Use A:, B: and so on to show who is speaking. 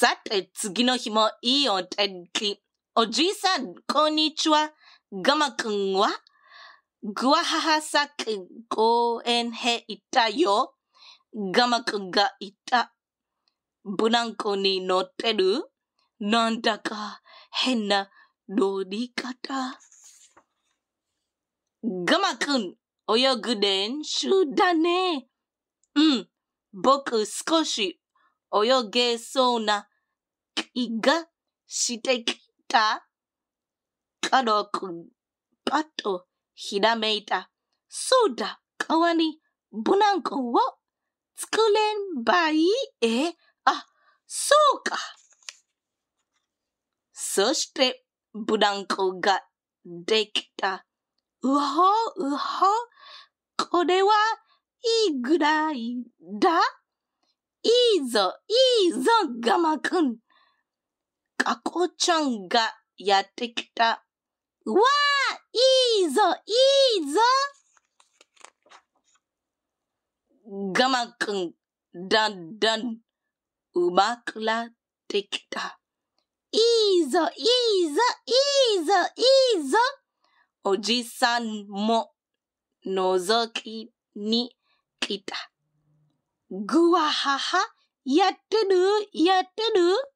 A: さて、次の日もいいお天気。おじいさん、こんにちは。ガマくんはグワハハサく公園へ行ったよ。ガマくんがいた。ブランコに乗ってるなんだか変な乗り方。ガマくん、泳ぐ練習だね。うん。僕少し泳げそうな気がしてきた。カロ君、パッとひらめいた。そうだ、川わブランコを作れんばいい。えあ、そうか。そして、ブランコができた。うほうほ、これはいいぐらいだ。いいぞ、いいぞ、ガマくん。ガコちゃんがやってきた。わあ、いいぞ、いいぞ。ガマくん、だんだん、うまくなってきた。いいぞ、いいぞ、いいぞ、いいぞ。おじさんも、のぞきに来た。ぐわはは、やってる、やってる。